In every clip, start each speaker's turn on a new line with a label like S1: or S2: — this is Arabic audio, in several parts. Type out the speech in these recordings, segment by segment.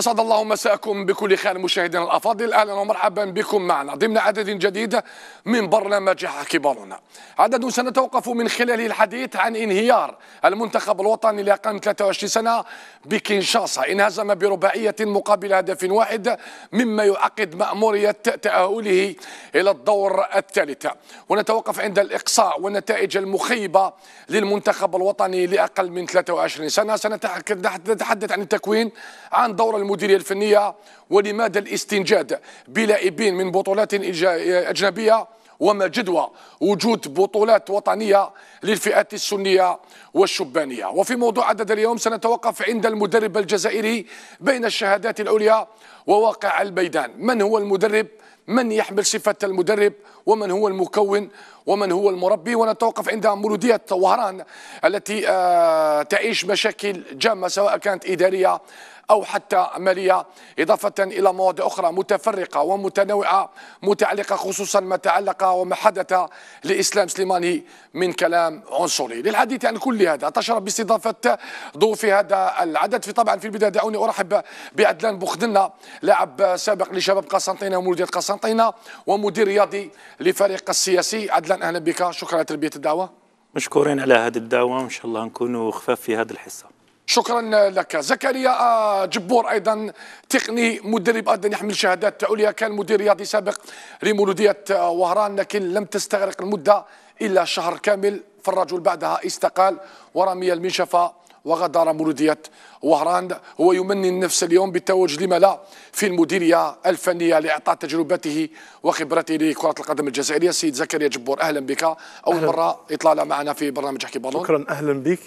S1: أسعد الله مساءكم بكل خير مشاهدينا الأفاضل أهلا ومرحبا بكم معنا ضمن عدد جديد من برنامج كبارنا عدد سنتوقف من خلاله الحديث عن انهيار المنتخب الوطني لأقام 23 سنة بكنشاسا انهزم برباعية مقابل هدف واحد مما يعقد مأمورية تأهله إلى الدور الثالث ونتوقف عند الإقصاء والنتائج المخيبة للمنتخب الوطني لأقل من 23 سنة سنتحدث عن التكوين عن دور المديريه الفنيه ولماذا الاستنجاد بلاعبين من بطولات اجنبيه وما جدوى وجود بطولات وطنيه للفئات السنيه والشبانيه وفي موضوع عدد اليوم سنتوقف عند المدرب الجزائري بين الشهادات العليا وواقع الميدان من هو المدرب من يحمل صفه المدرب ومن هو المكون ومن هو المربي ونتوقف عند مولودية وهران التي آه، تعيش مشاكل جامة سواء كانت إدارية أو حتى عملية إضافة إلى مواضيع أخرى متفرقة ومتنوعة متعلقة خصوصا ما تعلق وما حدث لإسلام سليماني من كلام عنصري للحديث عن كل هذا تشرف باستضافة ضيوف هذا العدد في طبعا في البداية دعوني أرحب بعدلان بوخدنا لاعب سابق لشباب قسنطينة ومولودية قسنطينة ومدير رياضي لفريق السياسي عدلان أهلا بك شكرا على تلبية الدعوة
S2: مشكورين على هذه الدعوة وإن شاء الله نكونوا خفاف في هذه الحصة
S1: شكرا لك زكريا آه، جبور ايضا تقني مدرب ايضا يحمل شهادات عليا كان مدير رياضي سابق لمولوديه آه، وهران لكن لم تستغرق المده الا شهر كامل فالرجل بعدها استقال ورمي المنشفه وغادر مولودية وهران هو يمني النفس اليوم بالتواجد لما لا في المديرية الفنية لإعطاء تجربته وخبرته لكرة القدم الجزائرية سيد زكريا جبور أهلا بك أول أهلا. مرة إطلالة معنا في برنامج حكي بالون شكرا
S3: أهلا بك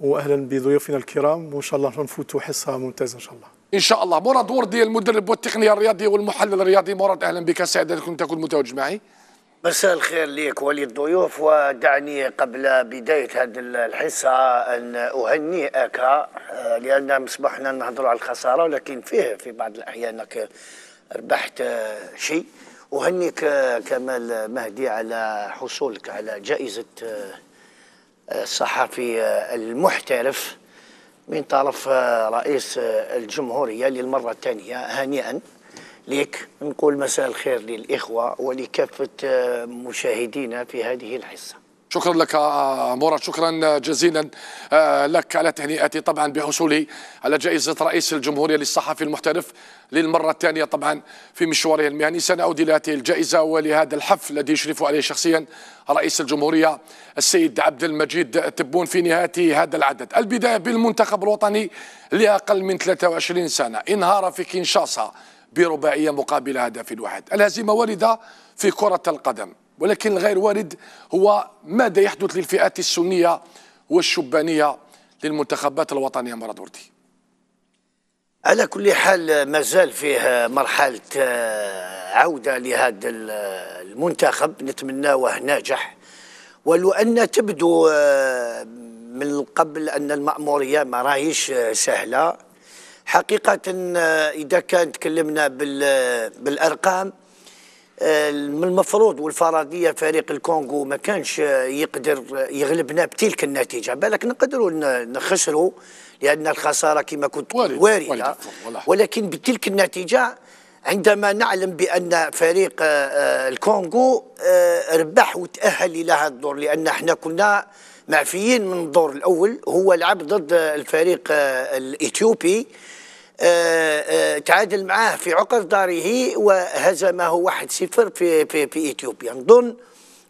S3: واهلا بضيوفنا الكرام وان شاء الله نفوتوا حصه ممتازه ان شاء الله ان
S1: شاء الله مراد وردي المدرب والتقنيه الرياضي والمحلل الرياضي مراد اهلا بك سعد ان تكون متواجد معي
S4: مساء الخير ليك وللضيوف ودعني قبل بداية هذه الحصة أن أهنئك آه، لأن مصبحنا نهضروا على الخسارة ولكن فيه في بعض الأحيان ربحت آه، شيء أهنيك آه، كمال مهدي على حصولك على جائزة الصحفي المحترف من طرف رئيس الجمهورية للمرة الثانية هنيئا ليك نقول مساء الخير للإخوة ولكافة
S1: مشاهدينا في هذه الحصة شكرا لك آه، مراد شكرا جزيلا آه، لك على تهنئتي طبعا بحصولي على جائزة رئيس الجمهورية للصحفي المحترف للمرة الثانية طبعا في مشواره المهني يعني سنعود إلى هذه الجائزة ولهذا الحفل الذي يشرف عليه شخصيا رئيس الجمهورية السيد عبد المجيد تبون في نهاية هذا العدد البداية بالمنتخب الوطني لأقل من 23 سنة انهار في كينشاسا برباعية مقابل هدف واحد الهزيمة واردة في كرة القدم ولكن الغير وارد هو ماذا يحدث للفئات السنية والشبانية للمنتخبات الوطنية مراد وردي على كل
S4: حال مازال فيه مرحلة آه، عودة لهذا المنتخب نتمناه ناجح ولو أن تبدو آه، من قبل أن المأمورية ما راهيش آه، سهلة حقيقة إذا كان تكلمنا بالأرقام آه، من المفروض والفرضيه فريق الكونغو ما كانش يقدر يغلبنا بتلك النتيجه بالك نقدروا نخسروا لان الخساره كما كنت وارده ولكن بتلك النتيجه عندما نعلم بان فريق آه، آه، الكونغو ربح وتاهل الى هذا الدور لان احنا كنا معفيين من الدور الاول هو لعب ضد الفريق الاثيوبي آه، آه، تعادل معاه في عقر داره وهزمه 1-0 في في في اثيوبيا نظن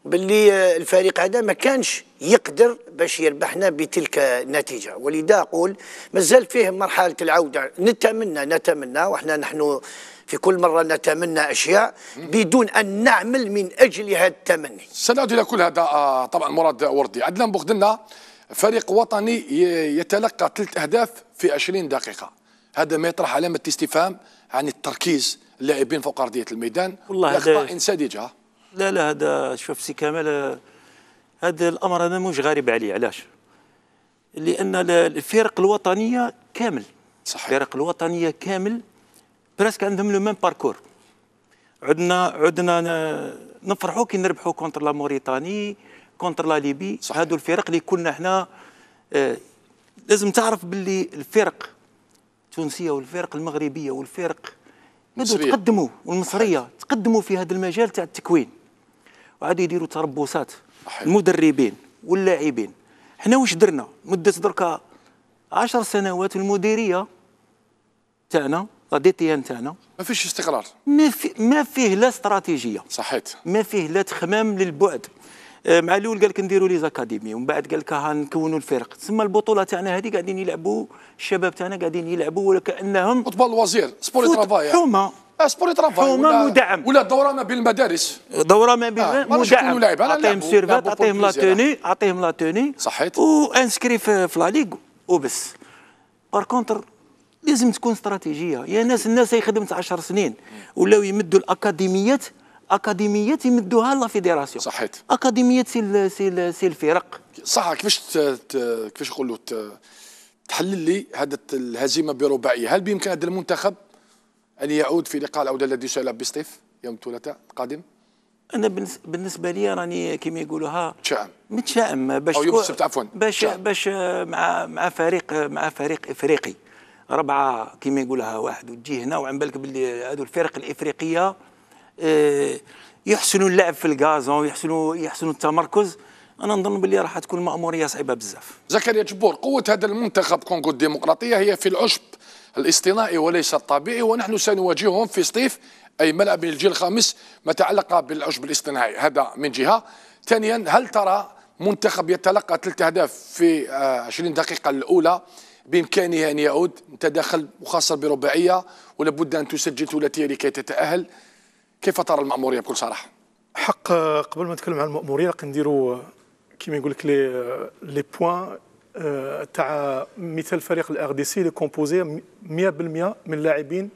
S4: باللي آه، الفريق هذا ما كانش يقدر باش يربحنا بتلك النتيجه ولذا اقول مازال فيه مرحله العوده نتمنى نتمنى وحنا نحن في كل مرة نتمنى أشياء بدون أن نعمل من
S1: أجل هذا التمني سنعود إلى كل هذا طبعا مراد وردي عدنان بوخدنا فريق وطني يتلقى ثلاث أهداف في 20 دقيقة هذا ما يطرح علامه استفهام عن التركيز اللاعبين فوق ارضيه الميدان والله اخطاء ساذجه
S2: لا لا هذا شوف سي كمال هذا الامر انا مش غريب عليه علاش لان الفرق الوطنيه كامل صحيح الفرق الوطنيه كامل برسك عندهم لو ميم باركور عدنا عدنا نفرحوا كي نربحوا كونتر لا موريتاني كونتر لا ليبي هادو الفرق اللي كنا احنا آه لازم تعرف باللي الفرق التونسيه والفرق المغربيه والفرق بدوا تقدموا والمصريه تقدموا في هذا المجال تاع التكوين وعادوا يديروا تربصات المدربين واللاعبين حنا واش درنا مده دركا 10 سنوات المديريه تاعنا لا دي تي ان تاعنا ما فيش استقرار ما, في ما فيه لا استراتيجيه صحيت ما فيه لا تخمام للبعد آه، مع الاول قال لك نديروا لي زاكاديمي ومن بعد قال لك ها نكونوا الفرق تسمى البطوله تاعنا هذه قاعدين يلعبوا الشباب تاعنا قاعدين يلعبوا وكانهم فوتبول الوزير
S3: آه، سبوري ترافاي حومه سبوري ترافاي حومه
S1: مدعم ولا دوره ما بين المدارس دوره
S2: ما بين آه. مدعم اعطيهم سيرفات اعطيهم لا توني اعطيهم لا توني صحيت وانسكري في لا ليغ وبس بار كونتر لازم تكون استراتيجيه يا ناس الناس هي خدمت 10 سنين ولاو يمدوا الاكاديميات اكاديميه يمدوها لا فيديراسيون صحيت اكاديميه سي سي سي الفرق صح كيفاش
S1: كيفاش نقولوا تحلل لي هذه الهزيمه برباعيه هل بامكان هذا المنتخب ان يعود في لقاء العوده الذي سيلعب بسطيف يوم الثلاثاء القادم
S2: انا بالنسبه لي راني كما يقولوها متشائم متشائم باش او يوم عفوا باش شعم. باش مع مع فريق مع فريق افريقي ربعه كما يقولها واحد وتجي هنا وعن بالك باللي هذو الفرق الافريقيه آه، يحسنوا اللعب في الكازون يحسنوا يحسنوا التمركز انا نظن باللي راح تكون ماموريه صعيبه بزاف
S1: زكريا جبور قوه هذا المنتخب كونغو الديمقراطيه هي في العشب الاصطناعي وليس الطبيعي ونحن سنواجههم في صيف اي ملعب الجيل الخامس ما تعلق بالعشب الاصطناعي هذا من جهه ثانيا هل ترى منتخب يتلقى ثلاث اهداف في 20 آه، دقيقه الاولى بامكانه ان يعود تدخل وخاصه برباعيه ولابد ان تسجل ثلاثيه لكي تتاهل كيف ترى المأمورية بكل صراحة؟
S3: حق قبل ما نتكلم عن المأمورية راك نديرو آه، كيما يقول لك لي آه، لي بوان آه، تاع مثال فريق الاغ دي سي اللي كومبوزي 100% من لاعبين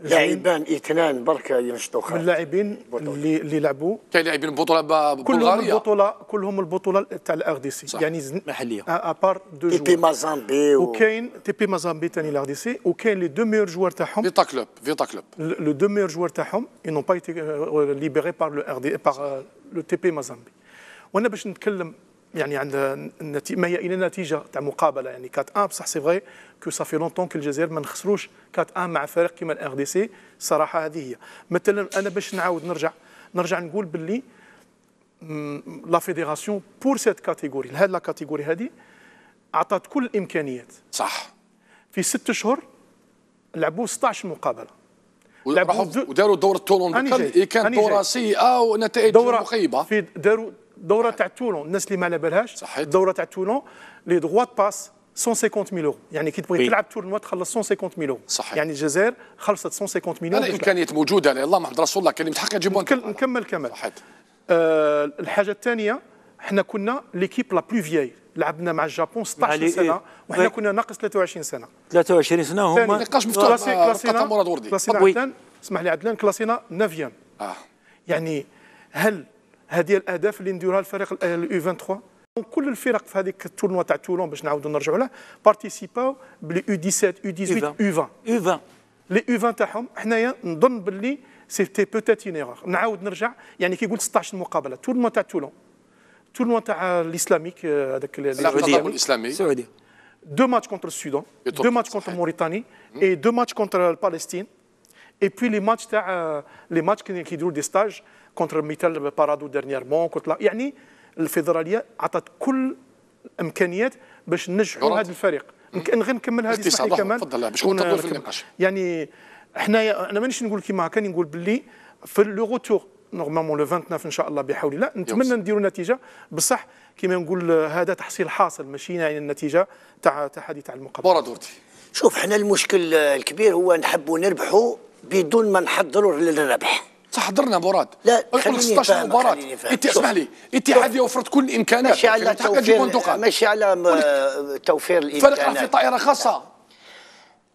S3: يعني لاعبان
S1: اثنان بركة ينشطوا
S4: من
S3: اللاعبين اللي اللي لعبوا
S1: كاين لاعبين بطولة بلغاريا كلهم
S3: البطولة كلهم البطولة تاع سي يعني زن... محلية ابار دو جوار تيبي مازامبي وكاين وكاين تيبي مازامبي ثاني سي وكاين لي دو ميور جوار تاعهم فيتا كلوب فيتا كلوب لو دو ميور جوار تاعهم ils با ليبيري été لو ار دي RD لو تي بي مازامبي وانا باش نتكلم يعني عندها ما هي الى نتيجه تاع مقابله يعني 4 1 بصح سي فغي كو صافي لونتون كو الجزائر ما نخسروش 4 1 مع فريق كيما الار دي سي صراحه هذه هي مثلا انا باش نعاود نرجع نرجع نقول باللي لا فيديراسيون بور سيت كاتيجوري لهاد لا كاتيجوري هذه عطات كل الامكانيات صح في ست شهور لعبوا 16 مقابله وداروا
S1: دور التولون كان كان دوره سيئه
S3: ونتائج مخيبه في داروا الدوره تاع تولون الناس اللي ما على بالهاش الدوره تاع تولون لي دغوا باس 150 مليون يورو يعني كي تبغي تلعب تورنوا تخلص 150 مليون صحيح يعني الجزائر خلصت 150 يورو الامكانيات موجوده الله محمد رسول الله كان متحقق يجيبوا نكمل كمل آه الحاجه الثانيه احنا كنا ليكيب لا بلو فيي لعبنا مع الجابون 16 يعني سنه إيه؟ وحنا كنا ناقص 23 سنه
S2: 23 سنه هما نقاش مفتوح كلاسينا مراد وردي كلاسينا
S3: اسمح لي عدلان كلاسينا 9 اه يعني هل C'est ce qui est le lu U23. Donc, tous les gens de ont tournoi à Toulon, je vais vous la parole, participent au U17, U18, U20. U20. Les U20, c'était peut-être une erreur. Nous avons fait le stage 16 la tournoi à Toulon. Le tournoi à l'islamique. Ça veut dire l'islamique Deux matchs contre le Soudan, deux matchs contre Mauritanie hmm. et deux matchs contre la Palestine. Et puis les matchs euh, qui durent des stages. كونتر ميتال بارادو ديرنييرمون كنت يعني الفيدراليه عطت كل الامكانيات باش ننجحوا هذا الفريق غير نكمل هذه اسمح كمان تفضل باش في النقاش يعني احنا انا مانيش نقول كيما هكا نقول باللي في لو روتور نورمالمون لو 29 ان شاء الله بحول الله نتمنى نديروا نتيجه بصح كيما نقول هذا تحصيل حاصل ماشي يعني النتيجه تاع تحدي تاع المقابله بورادورتي شوف احنا المشكل الكبير هو نحبوا
S4: نربحوا بدون ما نحضروا للربح صح حضرنا مراد لا 16 مباراه اسمح لي اتحاد وفرت كل الامكانات ماشي على توفير ماشي على آه، توفير الامكانات فرق في طائره خاصه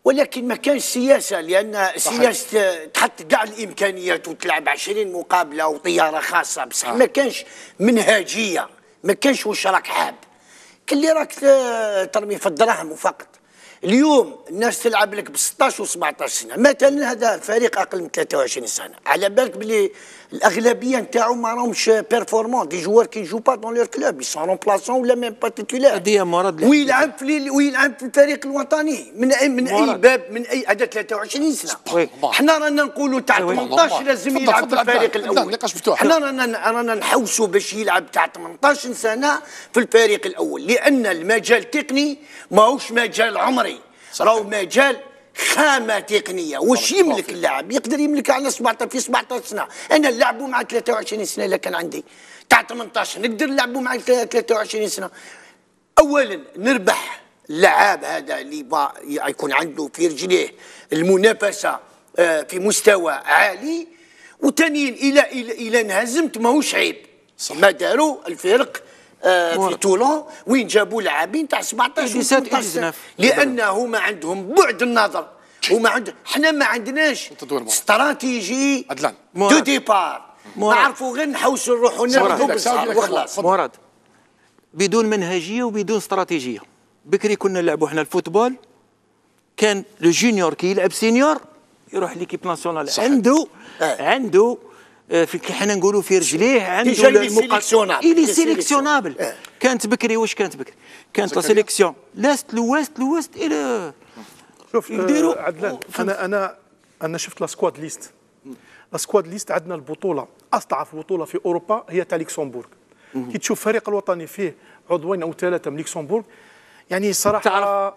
S4: ولكن ما كانش سياسه لان سياسه تحط كاع الامكانيات وتلعب 20 مقابله وطياره خاصه بصح ما كانش منهجيه ما كانش واش راك حاب كل اللي راك آه، ترمي في الدراهم وفقط اليوم الناس تلعب لك ب 16 و 17 سنه مثلا هذا الفريق اقل من 23 سنه على بالك بلي الاغلبيه نتاعو ما راهمش بيرفورمون دي جوار كي جو با دون لور كلوب سون رومبلاسون ولا ميم با تيتولير هذه مراد ويلعب في ويلعب في الفريق الوطني من اي من اي باب من اي عدد 23 سنه حنا رانا نقولوا تاع 18 لازم يلعب في الفريق الاول حنا رانا رانا نحوسوا باش يلعب تاع 18 سنه في الفريق الاول لان المجال التقني ماهوش مجال عمري راهو مجال خامه تقنيه واش يملك اللاعب يقدر يملك على 17 في 17 سنه انا نلعبوا مع 23 سنه الا كان عندي تاع 18 نقدر نلعبوا مع 23 سنه اولا نربح اللاعب هذا اللي با يكون عنده في رجليه المنافسه آه، في مستوى عالي وثانيا الى الى الى انهزمت ماهوش عيب ما داروا الفرق آه، في تولون وين جابوا لاعبين تاع 17 إيه، و 18 إيه، لانه ما عندهم بعد النظر وما عندهم حنا ما عندناش استراتيجي دو ديبار نعرفوا غير نحوسوا
S2: نروحوا نركضوا وخلاص مراد بدون منهجيه وبدون استراتيجيه بكري كنا نلعبوا احنا الفوتبول كان لو جونيور كي يلعب سينيور يروح ليكيب ناسيونال عنده إيه. عنده آه، في حنا نقولوا في رجليه عنده المقاسيونابل إلي سيليكسيونابل إيه. كانت بكري واش كانت بكري كانت لا سيليكسيون
S3: لاست لوست لوست الى شوف آه، يديروا عدلان انا انا انا شفت لا سكواد ليست لا سكواد ليست عندنا البطوله اضعف بطوله في اوروبا هي تاع ليكسمبورغ كي تشوف فريق الوطني فيه عضوين او ثلاثه من ليكسمبورغ يعني صراحه تعرف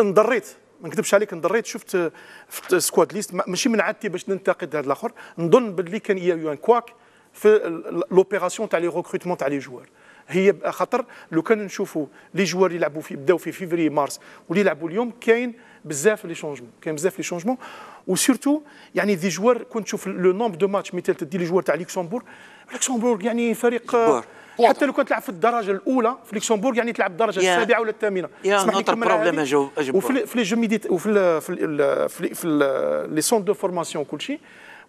S3: انضريت ما نكذبش عليك نضريت شفت في سكواد ليست ماشي من عادتي باش ننتقد هذا الاخر نظن باللي كان يا يو ان كواك في لوبيراسيون تاع لي ريكروتمون تاع لي جوار هي خاطر لو كان نشوفوا لي جوار اللي يلعبوا في بداو في فيفري مارس واللي يلعبوا اليوم كاين بزاف لي شونجمون كاين بزاف لي شونجمون وسيرتو يعني دي جوار كنت تشوف لو نومب دو ماتش مثال تدي لي جوار تاع لوكسمبورغ لوكسمبورغ يعني فريق حتى لو كنت تلعب في الدرجه الاولى في لوكسمبورغ يعني تلعب الدرجه yeah. السابعه ولا الثامنه اسمح لي بروبليم وفي في لي جو ميديت وفي في في, في لي سونتر دو فورماسيون كلشي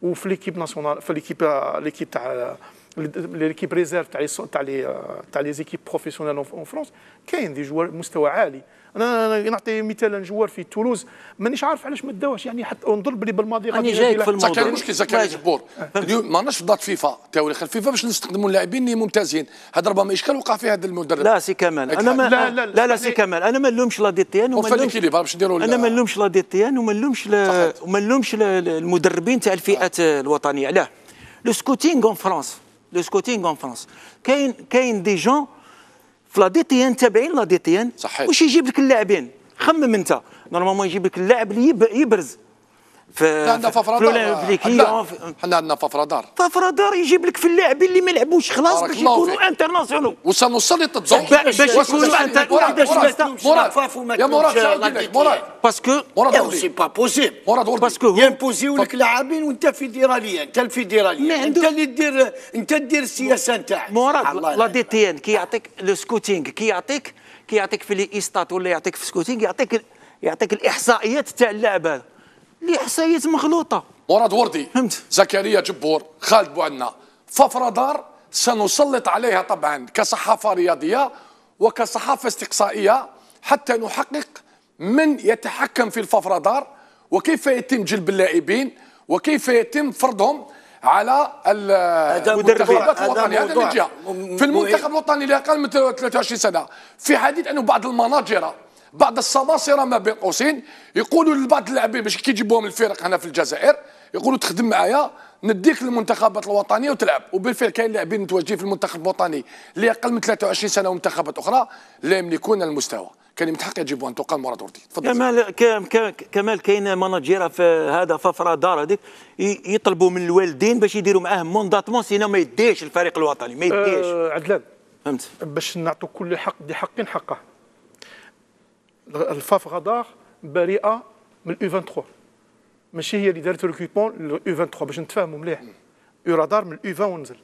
S3: وفي ليكيب ناسيونال في ليكيب ليكيب تاع ليكيب ريزيرف تاع تاع لي تاع لي زيكيب بروفيسيونيل اون فرونس كاين دي جوار مستوى عالي انا نعطي مثال جوار في تولوز مانيش عارف علاش ما داوش يعني حتى نظن بلي بالماضي غادي جايك في الموضوع المشكل زكريا جبور
S1: اليوم ما عندناش في دات فيفا خلف الفيفا باش نستخدموا اللاعبين اللي ممتازين هذا ربما اشكال وقع فيه هذا المدرب لا سي كمال انا ما لا لا, لا, لا سي كمال
S2: انا ما نلومش لا دي تي ان وما نلومش انا ما نلومش لا دي تي ان وما نلومش وما نلومش المدربين تاع الفئات الوطنيه علاه لو سكوتينغ اون فرونس لو سكوتينغ اون فرونس كاين كاين دي جون في لا دي تي ان تابعين لا دي تي ان صحيح واش يجيب لك اللاعبين خمم انت نورمالمون يجيب لك اللاعب اللي يبرز في حنا عندنا ففرادار دار
S1: حنا عندنا ففرادار
S2: دار دار يجيب لك في اللاعبين اللي ما لعبوش خلاص باش يكونوا
S1: انترناسيونال وسنوصل للتدزون باش يكونوا انترناسيونال
S4: يا مراد مراد
S1: باسكو مراد سي
S4: با بوسيبل مراد باسكو يمبوزيو لك لاعبين وانت فيدرالية انت الفيدرالية انت اللي دير انت دير
S2: السياسه نتاعك مراد لا دي تي ان كي يعطيك لو سكوتينغ كي يعطيك كي يعطيك في لي ايستات ولا يعطيك في سكوتينغ يعطيك يعطيك الاحصائيات تاع اللاعب هذا لي احصائيات
S1: مغلوطه مراد وردي فهمت زكريا جبور خالد بوعنا ففرادار سنسلط عليها طبعا كصحافه رياضيه وكصحافه استقصائيه حتى نحقق من يتحكم في الففرادار وكيف يتم جلب اللاعبين وكيف يتم فرضهم على المنتخبات الوطنيه هذا من في المنتخب الوطني اللي اقل من 23 سنه في حديث انه بعض المناجره بعض السماسره ما بين قوسين يقولوا لبعض اللاعبين باش كيجيبوهم الفرق هنا في الجزائر يقولوا تخدم معايا نديك للمنتخبات الوطنيه وتلعب وبالفعل كاين لاعبين متواجدين في المنتخب الوطني اللي اقل من 23 سنه ومنتخبات اخرى لا يملكون المستوى كان يتحقق يجيبوا توقع مراد وردي تفضل
S2: كمال كمال كاين مناجيره في هذا ففرا دار هذيك يطلبوا من الوالدين باش يديروا معاه مونداتمون سينا ما يديش الفريق الوطني ما يديش
S3: آه عدلان فهمت باش نعطوا كل حق ذي حق حقه الفاف غدار بريئه من الاو 23 ماشي هي اللي دارت ريكروتمون الاو 23 باش نتفاهموا مليح رادار من الاو 20 ونزل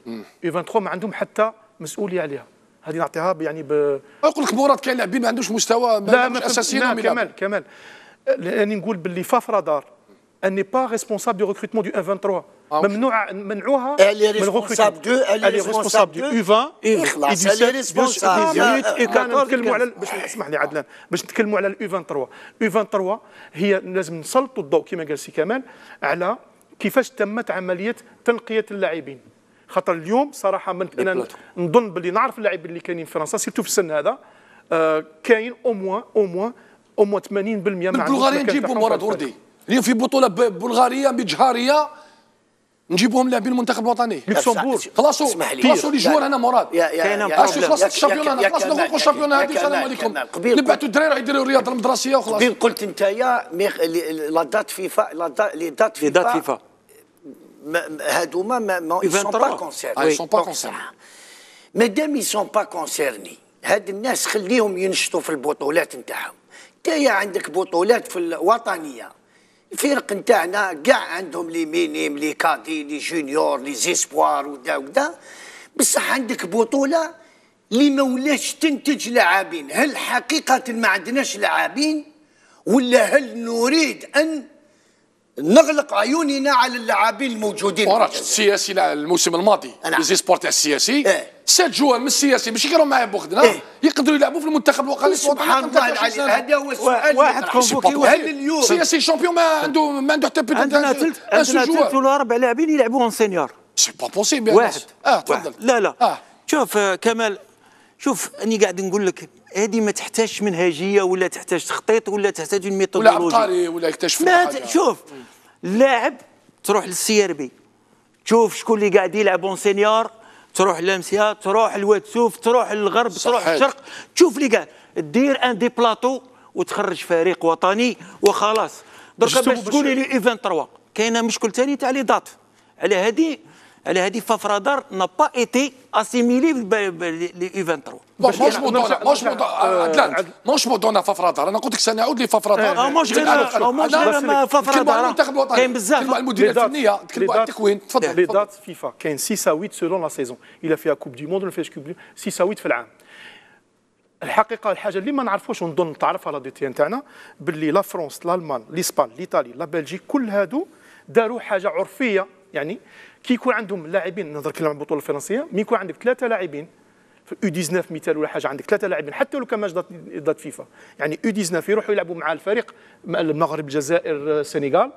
S3: يو 23 ما عندهم حتى مسؤوليه عليها هذه نعطيها يعني ب نقول لك مراد كاين لاعبين ما عندوش مستوى ما لا ما اساسيين لا كمال كمال لاني نقول باللي فاف رادار elle n'est pas responsable du recrutement du 1-23 ah, elle est responsable de elle est responsable du U20 18 باش اسمح عدنان باش نتكلموا على اليو 23 يو 23 هي لازم نسلطوا الضوء كما قال سي كمال على كيفاش تمت عمليه تنقيه اللاعبين خاطر اليوم صراحه من انا نظن باللي نعرف اللاعبين اللي كاينين في فرنسا سيرتو في السن هذا كاين او موان او موان او موان 80% من البلغاريين جيبوا مرض وردي اليوم في بطوله بلغاريه
S1: بجهاريه نجيبوهم لاعبين المنتخب الوطني لوكسمبورغ خلاصوا خلاصوا لي جوار هنا مراد اش خلاص الشامبيون انا خلاص نغلقوا الشامبيون هذه السلام عليكم نبعثوا
S4: الدراري راح يديروا الرياضه المدرسيه وخلاص قبيل قلت انتيا لا دات فيفا لا دات فيفا هادوما ما سون با كونسيرني سون با كونسيرني مادام سون با كونسيرني هاد الناس خليهم ينشطوا في البطولات نتاعهم انت عندك بطولات في الوطنيه الفرق نتاعنا كاع عندهم لي مينيم لي كادي لي جونيور لي زيسبوار ودا ودا بصح عندك بطوله لي ما ولاش تنتج لاعبين هل حقيقه ما عندناش لاعبين ولا هل نريد ان نغلق
S1: عيوننا على اللاعبين الموجودين اوراج السياسي الموسم الماضي لي نعم. سبور تاع السياسي إيه. سات جوال من السياسي ماشي كيرو معاه بوخدنا إيه. يقدروا يلعبوا في المنتخب الوطني سبحان
S2: الله هذا هو السؤال واحد كونفوكي واحد اليوم سياسي شامبيون ما عنده ما عنده حتى بيت عندنا ثلث ولا اربع لاعبين يلعبوهم سينيور سي با بوسيبل واحد اه تفضل لا لا آه. شوف آه، كمال شوف اني قاعد نقول لك هذه ما تحتاجش منهجيه ولا تحتاج تخطيط ولا تحتاج ميثودولوجيا ولا عبقري ولا يكتشف ما شوف اللاعب تروح للسي ار بي تشوف شكون اللي قاعد يلعب اون سينيور تروح لامسيا تروح لواتسوف تروح للغرب تروح للشرق تشوف اللي قاعد دير ان دي بلاطو وتخرج فريق وطني وخلاص درك باش تقولي لي ايفان 3 كاينه مشكل ثاني تاع لي دات على هذه على هذه فافرادار نا با ايتي اسيميلي لي يو 23 مش موضوعنا مش موضوع عدلان
S3: آه، آه، فافرادار انا قلت لك سنعود لفافرادار آه، مش غير مش غير فافرادار المنتخب كاين بزاف كاين على المديريه الفنيه تكلموا على التكوين تفضل لي دات فيفا كاين 6 8 سولون لا سيزون الا فيها كوب دي موند ولا فيها كوب 6 8 في العام الحقيقه الحاجه اللي ما نعرفوش ونظن تعرفها لا دي تي تاعنا باللي لا فرونس لالمان ليسبان الايطالي لا بلجيك كل هادو داروا حاجه عرفيه يعني كي يكون عندهم لاعبين نهضر كلام عن البطوله الفرنسيه مي يكون عندك ثلاثه لاعبين في او 19 مثال ولا حاجه عندك ثلاثه لاعبين حتى لو كان ماتش ضد فيفا يعني او 19 يروحوا يلعبوا مع الفريق المغرب الجزائر آه، السنغال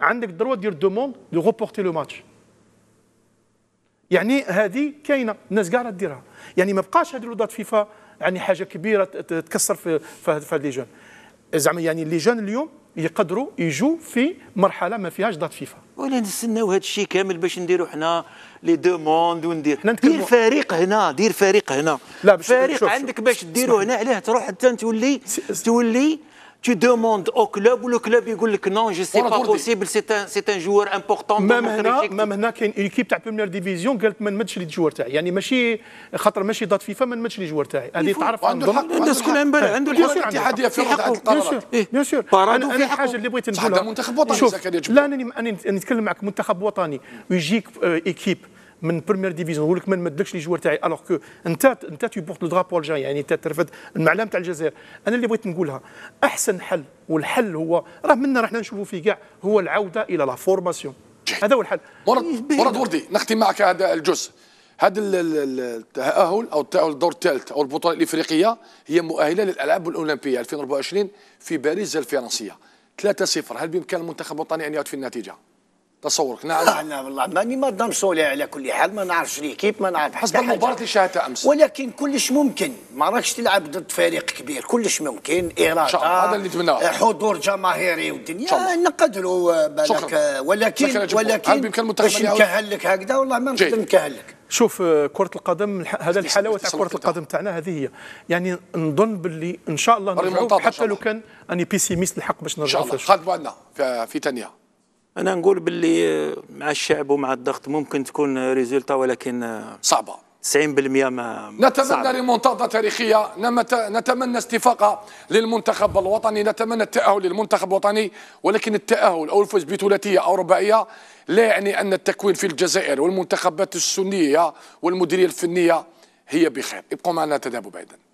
S3: عندك دروا دير دوموند دو غوبورتي لو ماتش يعني هذه كاينه الناس كاع راه ديرها يعني ما بقاش هذه لو فيفا يعني حاجه كبيره تكسر في في هذه لي جون زعما يعني لي جون اليوم يقدروا يجوا في مرحله ما فيهاش دات فيفا ولا نستناو هذا الشيء كامل باش نديروا حنا لي دوموند وندير دير فريق
S2: هنا دير فريق هنا لا فريق شوف عندك باش ديروا هنا علاه تروح حتى تولي
S3: تولي tu demandes au club ou le club يقول لك نون جي سي با بوسيبل سي ان سي ان جوار امبورطون ما هنا ما هنا كاين ايكيب تاع بريمير ديفيزيون قالت ما نمدش لي الجوار تاعي يعني ماشي خاطر ماشي ضد فيفا ما نمدش لي الجوار تاعي هذه تعرف عنده الحق عنده شكون امبارح عنده الحق الاتحاد يفرض هذه القرارات بيان سور انا الحاجه اللي بغيت نقولها منتخب وطني لا انا نتكلم معك منتخب وطني ويجيك ايكيب من بريمير ديفيزيون يقول لك ما نمدكش لي جوار تاعي الوغ كو انت انت تي بورت لو درابو الجيري يعني انت ترفد المعلم تاع الجزائر انا اللي بغيت نقولها احسن حل والحل هو راه منا راح نشوفوا فيه كاع هو العوده الى لا فورماسيون هذا هو الحل مرد إيه، مرد وردي نختم معك هذا الجزء هذا
S1: التأهل أو التأهل الدور الثالث أو البطولة الإفريقية هي مؤهلة للألعاب الأولمبية 2024 في باريس الفرنسية 3-0 هل بإمكان المنتخب الوطني أن يعود في النتيجة؟ تصورك نعم لا آه، انا نعم، والله ماني ما ضمسولي على كل حال ما نعرفش ليكيب ما نعرف
S4: حسب المباراه اللي شاهدتها امس ولكن كلش ممكن ما راكش تلعب ضد فريق كبير كلش ممكن اراده هذا اللي نتمناه آه، حضور جماهيري والدنيا نقدروا آه، بالك ولكن ولكن باش نكهلك
S3: هكذا والله ما نقدر نكهلك شوف كرة القدم هذا الحلاوة تاع كرة القدم تاعنا هذه هي يعني نظن باللي ان شاء الله نرجعوا حتى لو كان اني بيسيميست الحق باش نرجعوا ان شاء
S2: الله بعدنا في ثانية انا نقول باللي آه، مع الشعب ومع الضغط ممكن تكون ريزولتا ولكن آه، صعبه 90% ما نتمنى صعب.
S1: ريمونتادا تاريخيه نتمنى استفاقه للمنتخب الوطني نتمنى التاهل للمنتخب الوطني ولكن التاهل او الفوز بثلاثيه او رباعيه لا يعني ان التكوين في الجزائر والمنتخبات السنيه والمديريه الفنيه هي بخير ابقوا معنا تدابوا بعيدا